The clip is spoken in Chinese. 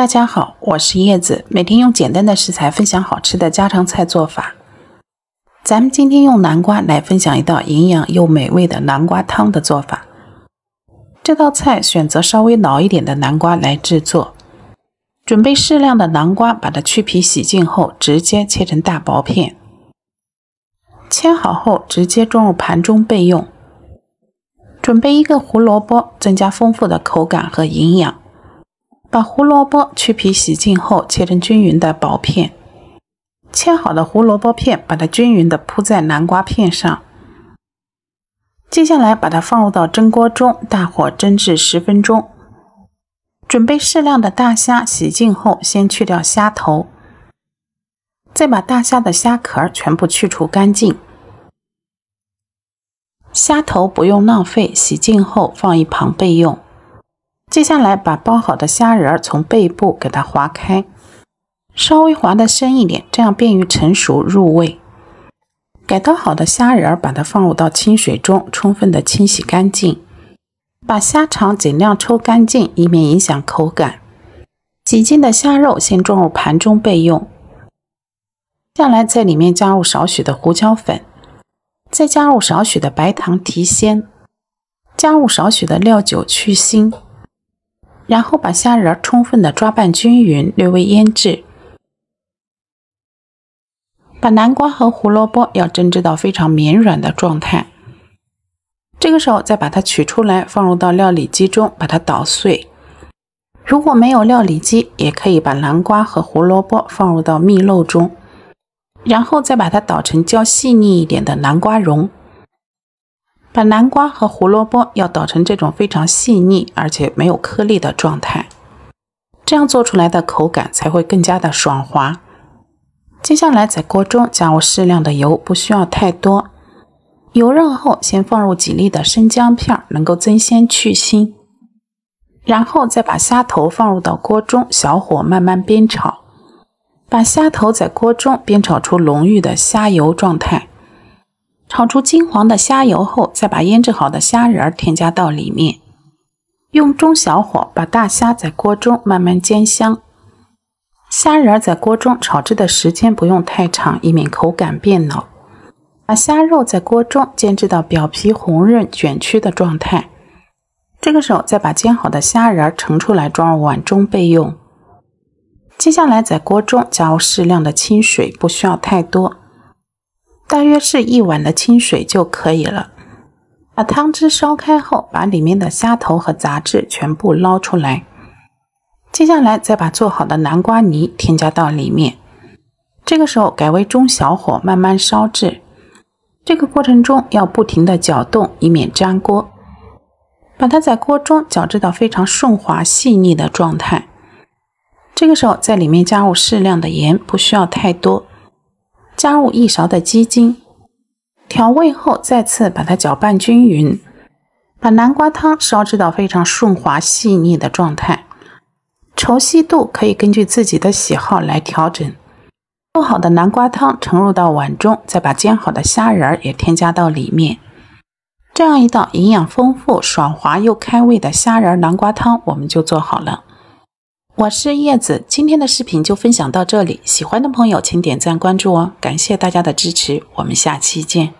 大家好，我是叶子，每天用简单的食材分享好吃的家常菜做法。咱们今天用南瓜来分享一道营养又美味的南瓜汤的做法。这道菜选择稍微老一点的南瓜来制作。准备适量的南瓜，把它去皮洗净后，直接切成大薄片。切好后直接装入盘中备用。准备一个胡萝卜，增加丰富的口感和营养。把胡萝卜去皮洗净后切成均匀的薄片，切好的胡萝卜片把它均匀的铺在南瓜片上。接下来把它放入到蒸锅中，大火蒸至十分钟。准备适量的大虾，洗净后先去掉虾头，再把大虾的虾壳全部去除干净。虾头不用浪费，洗净后放一旁备用。接下来把剥好的虾仁儿从背部给它划开，稍微划的深一点，这样便于成熟入味。改刀好的虾仁儿，把它放入到清水中，充分的清洗干净，把虾肠尽量抽干净，以免影响口感。洗净的虾肉先装入盘中备用。接下来在里面加入少许的胡椒粉，再加入少许的白糖提鲜，加入少许的料酒去腥。然后把虾仁充分的抓拌均匀，略微腌制。把南瓜和胡萝卜要蒸制到非常绵软的状态。这个时候再把它取出来，放入到料理机中，把它捣碎。如果没有料理机，也可以把南瓜和胡萝卜放入到蜜漏中，然后再把它捣成较细腻一点的南瓜蓉。把南瓜和胡萝卜要捣成这种非常细腻而且没有颗粒的状态，这样做出来的口感才会更加的爽滑。接下来在锅中加入适量的油，不需要太多。油热后，先放入几粒的生姜片，能够增鲜去腥。然后再把虾头放入到锅中，小火慢慢煸炒，把虾头在锅中煸炒出浓郁的虾油状态。炒出金黄的虾油后，再把腌制好的虾仁儿添加到里面。用中小火把大虾在锅中慢慢煎香，虾仁儿在锅中炒制的时间不用太长，以免口感变老。把虾肉在锅中煎制到表皮红润卷曲的状态，这个时候再把煎好的虾仁儿盛出来装入碗中备用。接下来在锅中加入适量的清水，不需要太多。大约是一碗的清水就可以了。把汤汁烧开后，把里面的虾头和杂质全部捞出来。接下来再把做好的南瓜泥添加到里面。这个时候改为中小火慢慢烧制。这个过程中要不停的搅动，以免粘锅。把它在锅中搅制到非常顺滑细腻的状态。这个时候在里面加入适量的盐，不需要太多。加入一勺的鸡精，调味后再次把它搅拌均匀，把南瓜汤烧制到非常顺滑细腻的状态，稠稀度可以根据自己的喜好来调整。做好的南瓜汤盛入到碗中，再把煎好的虾仁儿也添加到里面，这样一道营养丰富、爽滑又开胃的虾仁南瓜汤我们就做好了。我是叶子，今天的视频就分享到这里。喜欢的朋友请点赞关注哦，感谢大家的支持，我们下期见。